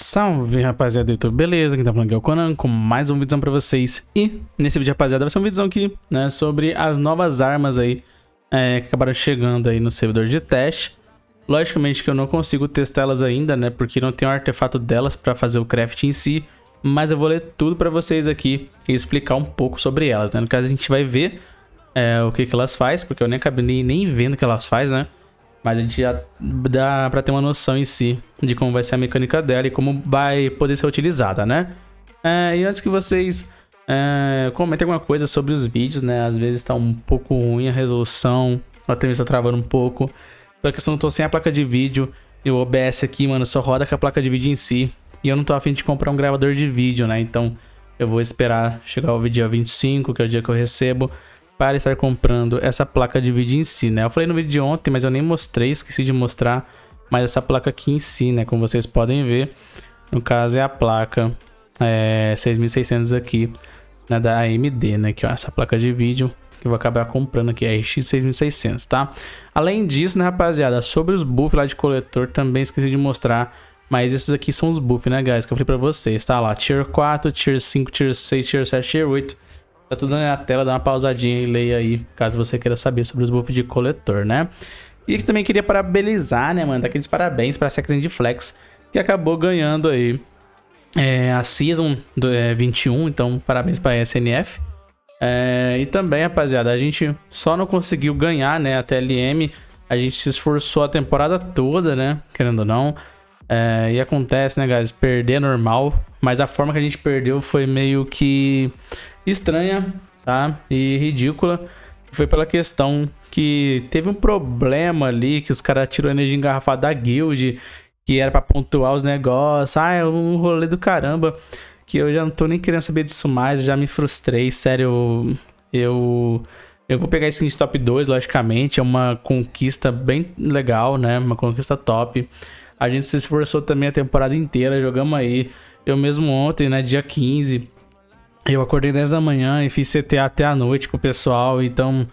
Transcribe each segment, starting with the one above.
Salve rapaziada do YouTube, beleza? Quem tá falando aqui é o Conan com mais um vídeo pra vocês E nesse vídeo rapaziada vai ser um vídeo aqui, né, sobre as novas armas aí é, Que acabaram chegando aí no servidor de teste Logicamente que eu não consigo testá-las ainda, né, porque não tem artefato delas pra fazer o craft em si Mas eu vou ler tudo pra vocês aqui e explicar um pouco sobre elas, né No caso a gente vai ver é, o que que elas faz, porque eu nem acabei nem, nem vendo o que elas faz, né mas a gente já dá pra ter uma noção em si de como vai ser a mecânica dela e como vai poder ser utilizada, né? É, e antes que vocês é, comentem alguma coisa sobre os vídeos, né? Às vezes tá um pouco ruim a resolução, até mesmo tá travando um pouco. Pela questão, eu tô sem a placa de vídeo e o OBS aqui, mano, só roda com a placa de vídeo em si. E eu não tô afim de comprar um gravador de vídeo, né? Então eu vou esperar chegar o dia 25, que é o dia que eu recebo, para estar comprando essa placa de vídeo em si, né? Eu falei no vídeo de ontem, mas eu nem mostrei, esqueci de mostrar. Mas essa placa aqui em si, né? Como vocês podem ver, no caso é a placa é, 6600 aqui, né? Da AMD, né? Que ó, é essa placa de vídeo que eu vou acabar comprando aqui, a RX 6600, tá? Além disso, né, rapaziada, sobre os buffs lá de coletor, também esqueci de mostrar. Mas esses aqui são os buffs, né, guys? Que eu falei pra vocês, tá? Lá, Tier 4, Tier 5, Tier 6, Tier 7, Tier 8 Tá tudo na tela, dá uma pausadinha e leia aí, caso você queira saber sobre os buffs de coletor, né? E também queria parabenizar, né, mano? Daqueles parabéns pra Secret de Flex, que acabou ganhando aí é, a Season do, é, 21, então parabéns pra SNF. É, e também, rapaziada, a gente só não conseguiu ganhar, né, a TLM. A gente se esforçou a temporada toda, né, querendo ou não. É, e acontece, né, guys? Perder é normal, mas a forma que a gente perdeu foi meio que estranha, tá? E ridícula. Foi pela questão que teve um problema ali, que os caras tirou a energia engarrafada da guild, que era para pontuar os negócios. Ah, é um rolê do caramba. Que eu já não tô nem querendo saber disso mais, eu já me frustrei, sério. Eu. Eu vou pegar esse top 2, logicamente. É uma conquista bem legal, né? Uma conquista top. A gente se esforçou também a temporada inteira, jogamos aí. Eu mesmo ontem, né, dia 15, eu acordei 10 da manhã e fiz CTA até a noite com o pessoal, então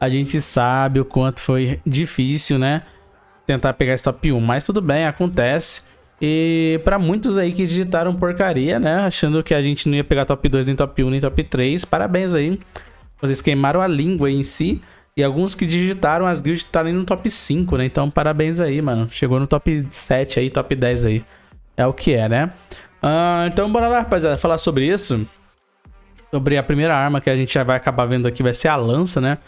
a gente sabe o quanto foi difícil, né? Tentar pegar esse top 1, mas tudo bem, acontece. E para muitos aí que digitaram porcaria, né? Achando que a gente não ia pegar top 2, nem top 1, nem top 3, parabéns aí. Vocês queimaram a língua em si. E alguns que digitaram as guilds tá nem no top 5, né? Então parabéns aí, mano. Chegou no top 7 aí, top 10 aí. É o que é, né? Uh, então bora lá, rapaziada, falar sobre isso. Sobre a primeira arma que a gente já vai acabar vendo aqui, vai ser a lança, né?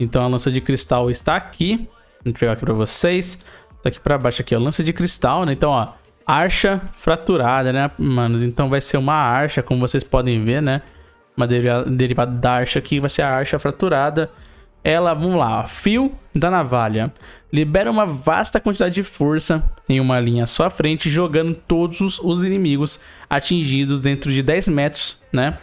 Então a lança de cristal está aqui. Vou pegar aqui pra vocês. Tá aqui pra baixo aqui, ó. Lança de cristal, né? Então, ó. Archa fraturada, né, manos? Então vai ser uma archa, como vocês podem ver, né? Uma derivada da archa aqui vai ser a archa fraturada ela, vamos lá, fio da navalha. Libera uma vasta quantidade de força em uma linha à sua frente, jogando todos os inimigos atingidos dentro de 10 metros, né?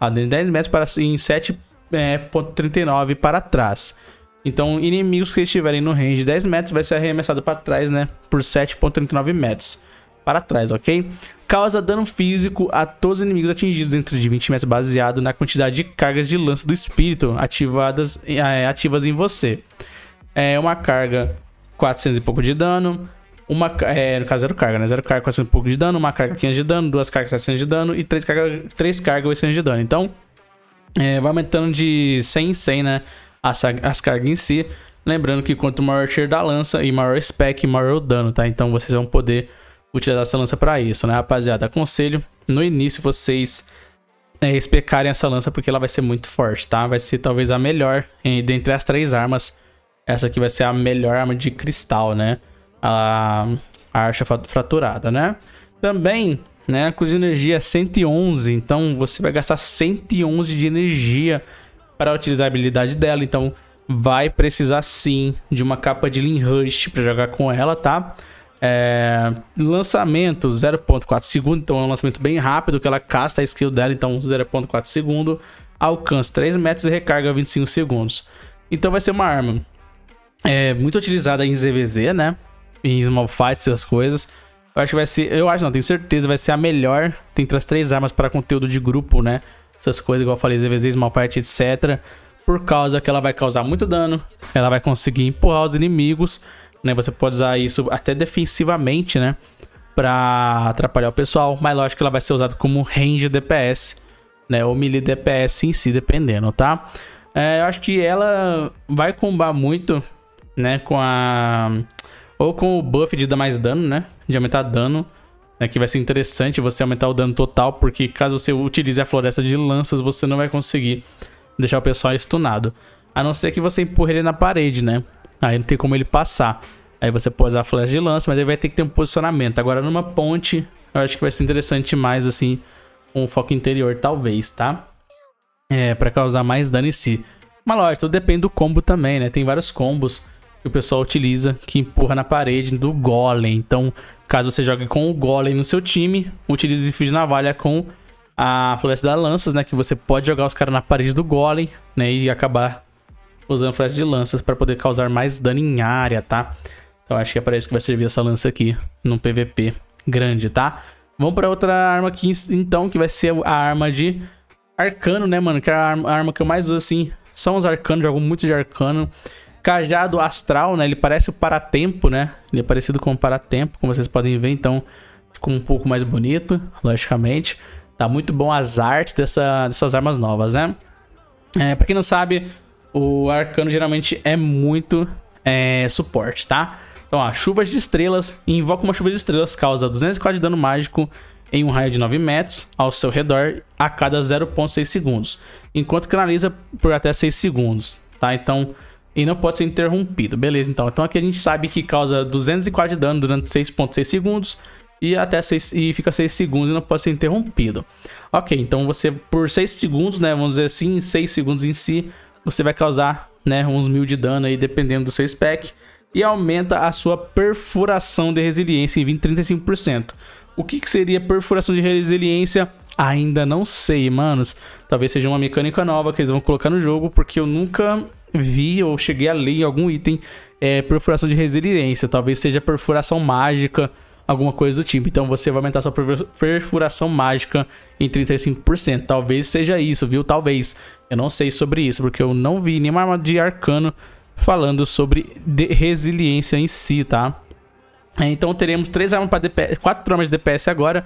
Ah, dentro de 10 metros para, em 7,39 é, para trás. Então, inimigos que estiverem no range de 10 metros vai ser arremessado para trás, né? Por 7,39 metros para trás, ok? Causa dano físico a todos os inimigos atingidos dentro de 20 metros, baseado na quantidade de cargas de lança do espírito ativadas, é, ativas em você. É uma carga 400 e pouco de dano, uma, é, no caso, zero carga, né? Zero carga, 400 e pouco de dano, uma carga 500 de dano, duas cargas 700 de dano e três, cargas três cargas 800 de dano. Então, é, vai aumentando de 100 em 100, né? As, as cargas em si. Lembrando que quanto maior o tiro da lança e maior o spec, maior o dano, tá? Então vocês vão poder utilizar essa lança para isso, né, rapaziada? Aconselho, no início, vocês é, especarem essa lança porque ela vai ser muito forte, tá? Vai ser talvez a melhor, em, dentre as três armas, essa aqui vai ser a melhor arma de cristal, né? A, a archa fraturada, né? Também, né, com de energia 111, é então você vai gastar 111 de energia para utilizar a habilidade dela, então vai precisar sim de uma capa de Lean Rush para jogar com ela, tá? É, lançamento 0.4 segundo, então é um lançamento bem rápido que ela casta a skill dela, então 0.4 segundo, alcance 3 metros e recarga 25 segundos. Então vai ser uma arma é, muito utilizada em ZVZ, né? Em small fights essas coisas. Eu acho que vai ser, eu acho não, tenho certeza vai ser a melhor entre as três armas para conteúdo de grupo, né? Essas coisas igual eu falei, ZVZ, small fight, etc. Por causa que ela vai causar muito dano, ela vai conseguir empurrar os inimigos né? Você pode usar isso até defensivamente, né? Pra atrapalhar o pessoal. Mas lógico que ela vai ser usada como range DPS, né? Ou melee DPS em si, dependendo, tá? É, eu acho que ela vai combar muito, né? Com a... Ou com o buff de dar mais dano, né? De aumentar dano. Né, que vai ser interessante você aumentar o dano total, porque caso você utilize a floresta de lanças, você não vai conseguir deixar o pessoal estunado. A não ser que você empurre ele na parede, né? Aí não tem como ele passar. Aí você pode usar flash de lança, mas ele vai ter que ter um posicionamento. Agora numa ponte, eu acho que vai ser interessante mais assim, um foco interior talvez, tá? É, pra causar mais dano em si. Mas lógico, tudo depende do combo também, né? Tem vários combos que o pessoal utiliza que empurra na parede do Golem. Então, caso você jogue com o Golem no seu time, utilize fio de navalha com a Floresta das Lanças, né? Que você pode jogar os caras na parede do Golem, né? E acabar usando flecha de lanças para poder causar mais dano em área, tá? Então acho que é para isso que vai servir essa lança aqui, num PVP grande, tá? Vamos para outra arma aqui, então, que vai ser a arma de arcano, né, mano? Que é a arma que eu mais uso, assim, são os arcanos, jogo muito de arcano. Cajado astral, né? Ele parece o paratempo, né? Ele é parecido com o paratempo, como vocês podem ver, então ficou um pouco mais bonito, logicamente. Tá muito bom as artes dessa, dessas armas novas, né? É, pra quem não sabe, o arcano geralmente é muito é, suporte, tá? Então, ó, chuvas de estrelas. Invoca uma chuva de estrelas, causa 204 de dano mágico em um raio de 9 metros ao seu redor a cada 0.6 segundos, enquanto canaliza por até 6 segundos, tá? Então, e não pode ser interrompido, beleza? Então, então aqui a gente sabe que causa 204 de dano durante 6.6 segundos e até 6, e fica 6 segundos e não pode ser interrompido. OK, então você por 6 segundos, né, vamos dizer assim, 6 segundos em si, você vai causar né, uns mil de dano aí, dependendo do seu spec, e aumenta a sua perfuração de resiliência em 20, 35%. O que, que seria perfuração de resiliência? Ainda não sei, manos. Talvez seja uma mecânica nova que eles vão colocar no jogo, porque eu nunca vi ou cheguei a ler algum item é, perfuração de resiliência. Talvez seja perfuração mágica, alguma coisa do tipo. Então você vai aumentar sua perfuração mágica em 35%. Talvez seja isso, viu? Talvez. Eu não sei sobre isso, porque eu não vi nenhuma arma de arcano falando sobre resiliência em si, tá? É, então teremos três armas para DPS, quatro armas de DPS agora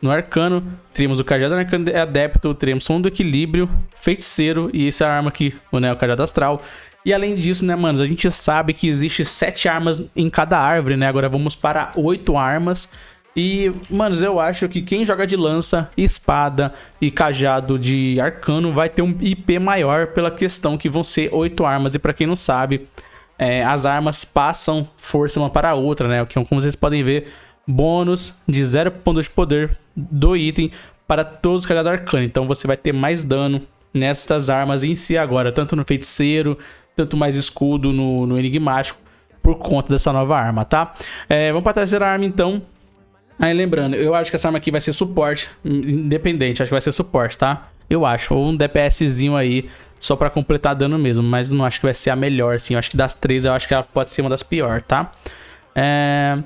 no arcano. Teremos o cajado arcano adepto, teremos som do equilíbrio, feiticeiro e essa arma aqui, né, o cajado astral. E além disso, né, manos, a gente sabe que existe sete armas em cada árvore, né? Agora vamos para oito armas. E, manos, eu acho que quem joga de lança, espada e cajado de arcano vai ter um IP maior pela questão que vão ser oito armas. E para quem não sabe, é, as armas passam força uma para a outra, né? Como vocês podem ver, bônus de 0.2 de poder do item para todos os cajados arcano. Então você vai ter mais dano nestas armas em si agora, tanto no feiticeiro, tanto mais escudo no, no enigmático, por conta dessa nova arma, tá? É, vamos para a terceira arma então, Aí lembrando, eu acho que essa arma aqui vai ser suporte, independente, acho que vai ser suporte, tá? Eu acho, ou um DPSzinho aí, só pra completar dano mesmo, mas não acho que vai ser a melhor, assim, eu acho que das três, eu acho que ela pode ser uma das piores, tá? É...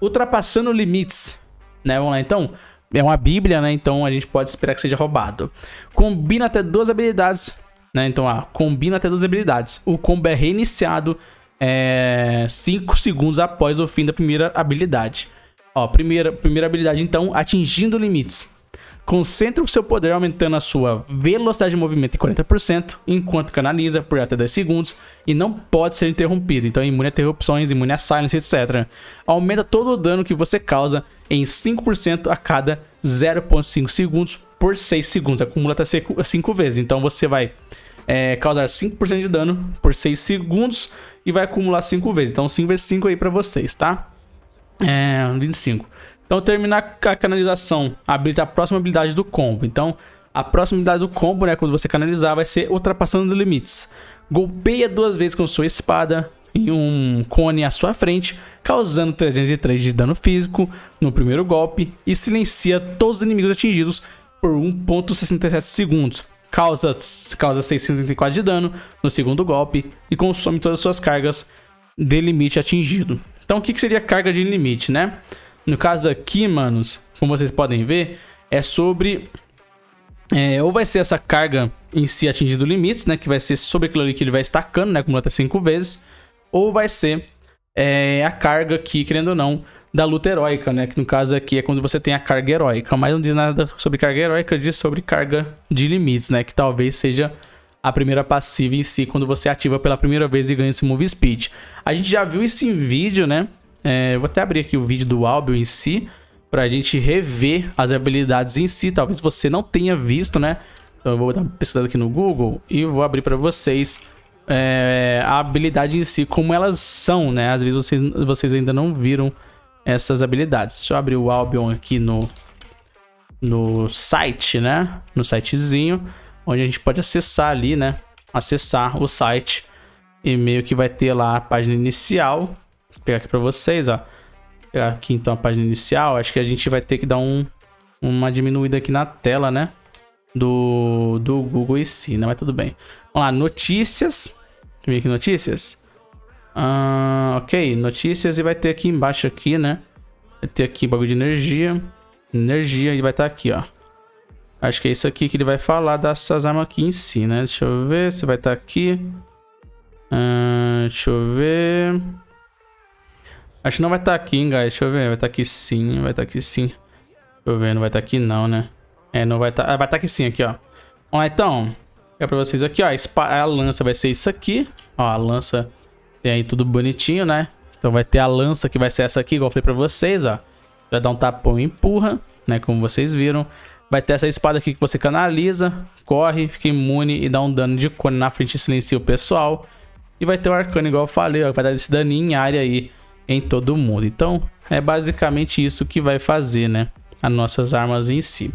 Ultrapassando limites, né, vamos lá, então, é uma bíblia, né, então a gente pode esperar que seja roubado. Combina até duas habilidades, né, então, ah, combina até duas habilidades. O combo é reiniciado 5 é... segundos após o fim da primeira habilidade. Ó, primeira, primeira habilidade, então, atingindo limites. Concentra o seu poder aumentando a sua velocidade de movimento em 40%, enquanto canaliza por até 10 segundos e não pode ser interrompido, então imune a interrupções, imune a silence, etc. Aumenta todo o dano que você causa em 5% a cada 0.5 segundos por 6 segundos, acumula até 5 vezes, então você vai é, causar 5% de dano por 6 segundos e vai acumular 5 vezes, então 5 vezes 5 aí pra vocês, tá? É, 25. Então terminar a canalização, habilita a próxima habilidade do combo. Então a próxima habilidade do combo, né, quando você canalizar, vai ser ultrapassando limites. Golpeia duas vezes com sua espada em um cone à sua frente, causando 303 de dano físico no primeiro golpe e silencia todos os inimigos atingidos por 1.67 segundos. Causa, causa 634 de dano no segundo golpe e consome todas as suas cargas de limite atingido. Então, o que, que seria carga de limite, né? No caso aqui, manos, como vocês podem ver, é sobre... É, ou vai ser essa carga em si atingindo limites, né? Que vai ser sobre aquilo ali que ele vai estacando, né? Como até 5 vezes. Ou vai ser é, a carga aqui, querendo ou não, da luta heróica, né? Que no caso aqui é quando você tem a carga heróica. Mas não diz nada sobre carga heróica, diz sobre carga de limites, né? Que talvez seja a primeira passiva em si quando você ativa pela primeira vez e ganha esse move speed. A gente já viu isso em vídeo, né? É, vou até abrir aqui o vídeo do Albion em si para a gente rever as habilidades em si. Talvez você não tenha visto, né? Então eu vou dar uma pesquisada aqui no Google e vou abrir para vocês é, a habilidade em si, como elas são, né? Às vezes vocês, vocês ainda não viram essas habilidades. Deixa eu abrir o Albion aqui no, no site, né? No sitezinho onde a gente pode acessar ali, né? Acessar o site e meio que vai ter lá a página inicial. Vou pegar aqui para vocês, ó. pegar aqui então a página inicial. Acho que a gente vai ter que dar um, uma diminuída aqui na tela, né? Do, do Google em si, né? Mas tudo bem. Vamos lá, notícias. Vem aqui notícias. Ah, ok, notícias e vai ter aqui embaixo aqui, né? Vai ter aqui bagulho de energia. Energia e vai estar tá aqui, ó. Acho que é isso aqui que ele vai falar dessas armas aqui em si, né? Deixa eu ver se vai estar tá aqui. Uh, deixa eu ver. Acho que não vai estar tá aqui, hein, guys? Deixa eu ver. Vai estar tá aqui sim, vai estar tá aqui sim. Deixa eu ver, não vai estar tá aqui não, né? É, não vai estar... Tá. Ah, vai estar aqui sim, aqui, ó. Vamos lá, então. É pra vocês aqui, ó. A, lança vai ser isso aqui. Ó, a lança tem aí tudo bonitinho, né? Então vai ter a lança que vai ser essa aqui, igual eu falei pra vocês, ó. Já dá um tapão e empurra, né? Como vocês viram. Vai ter essa espada aqui que você canaliza, corre, fica imune e dá um dano de cone na frente e silencia o pessoal. E vai ter o arcano igual eu falei, ó, vai dar esse daninho em área aí em todo mundo. Então é basicamente isso que vai fazer, né? As nossas armas em si.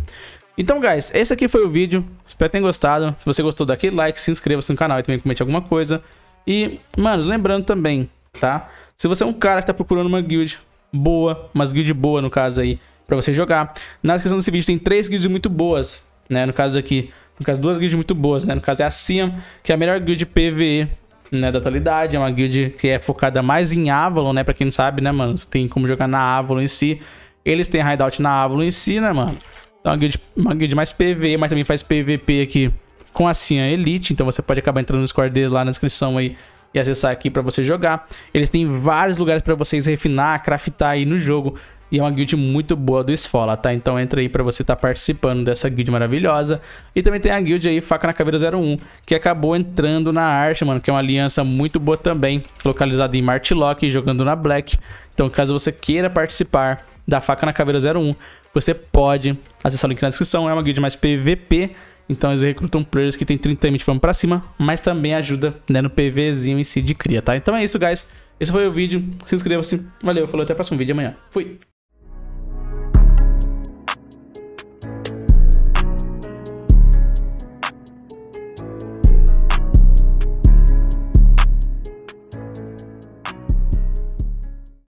Então, guys, esse aqui foi o vídeo. Espero que tenham gostado. Se você gostou, aquele like, se inscreva-se no canal e também comente alguma coisa. E, mano, lembrando também, tá? Se você é um cara que tá procurando uma guild boa, umas guild boa no caso aí, para você jogar. Na descrição desse vídeo tem três guilds muito boas, né? No caso aqui, no caso duas guilds muito boas, né? No caso é a Siam, que é a melhor guild PVE né, da atualidade, é uma guild que é focada mais em Avalon, né, pra quem não sabe, né, mano, tem como jogar na Avalon em si, eles têm hideout na Avalon em si, né, mano, então é uma guild, uma guild mais PVE, mas também faz PVP aqui com a Cian Elite, então você pode acabar entrando no Discord deles lá na descrição aí e acessar aqui pra você jogar, eles têm vários lugares pra vocês refinar, craftar aí no jogo, e é uma guild muito boa do Esfola, tá? Então entra aí para você estar tá participando dessa guild maravilhosa. E também tem a guild aí, Faca na Caveira 01, que acabou entrando na arte, mano, que é uma aliança muito boa também, localizada em Martilock, jogando na Black. Então caso você queira participar da Faca na Caveira 01, você pode acessar o link na descrição. É uma guild mais PVP, então eles recrutam players que tem 30 de fama pra cima, mas também ajuda né, no PVzinho em si de cria, tá? Então é isso, guys. Esse foi o vídeo. Se inscreva-se. Valeu, falou, até o próximo vídeo amanhã. Fui!